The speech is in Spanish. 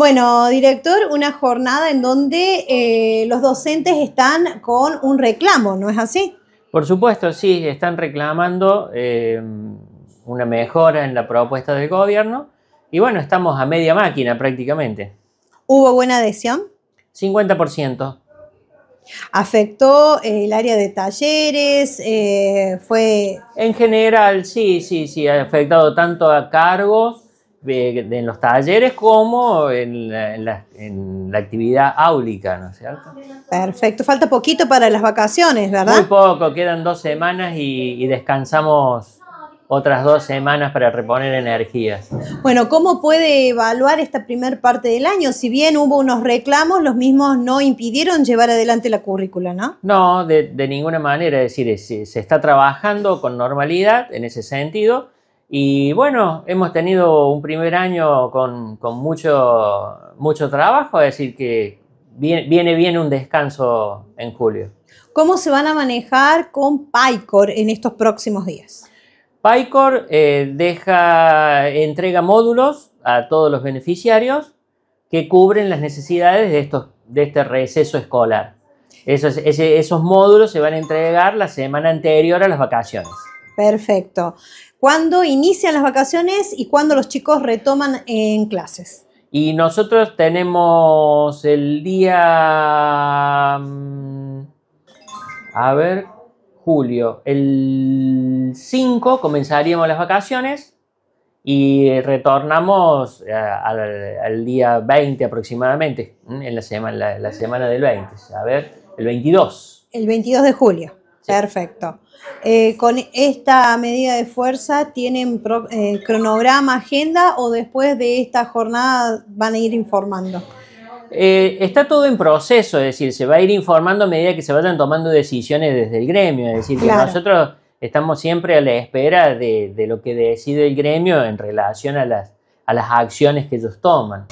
Bueno, director, una jornada en donde eh, los docentes están con un reclamo, ¿no es así? Por supuesto, sí, están reclamando em, una mejora en la propuesta del gobierno y bueno, estamos a media máquina prácticamente. ¿Hubo buena adhesión? 50%. ¿Afectó eh, el área de talleres? Eh, ¿Fue...? En general, sí, sí, sí, ha afectado tanto a cargos en los talleres como en la, actividad áulica, ¿no es cierto? Perfecto, falta poquito para las vacaciones, ¿verdad? Muy poco, quedan dos semanas y, descansamos otras dos semanas para reponer energías. Bueno, ¿cómo puede evaluar esta primera parte del año? Si bien hubo unos reclamos, los mismos no impidieron llevar adelante la currícula, ¿no? No, de, ninguna manera. Es decir, se está trabajando con normalidad en ese sentido y bueno, hemos tenido un primer año con, mucho, trabajo, es decir, que viene, bien un descanso en julio. ¿Cómo se van a manejar con PyCor en estos próximos días? PyCor eh, deja, entrega módulos a todos los beneficiarios que cubren las necesidades de, estos, de este receso escolar. esos módulos se van a entregar la semana anterior a las vacaciones. Perfecto. ¿Cuándo inician las vacaciones y cuándo los chicos retoman en clases? Y nosotros tenemos el día... Mm, a ver, julio. El 5 comenzaríamos las vacaciones y retornamos eh, al, día 20 aproximadamente, en la semana, la semana del 20. A ver, el 22. El 22 de julio. Perfecto. Eh, con esta medida de fuerza, ¿tienen eh, cronograma, agenda o después de esta jornada van a ir informando? Eh, está todo en proceso, es decir, se va a ir informando a medida que se vayan tomando decisiones desde el gremio, es decir, que nosotros estamos siempre a la espera de, lo que decide el gremio en relación a a las acciones que ellos toman.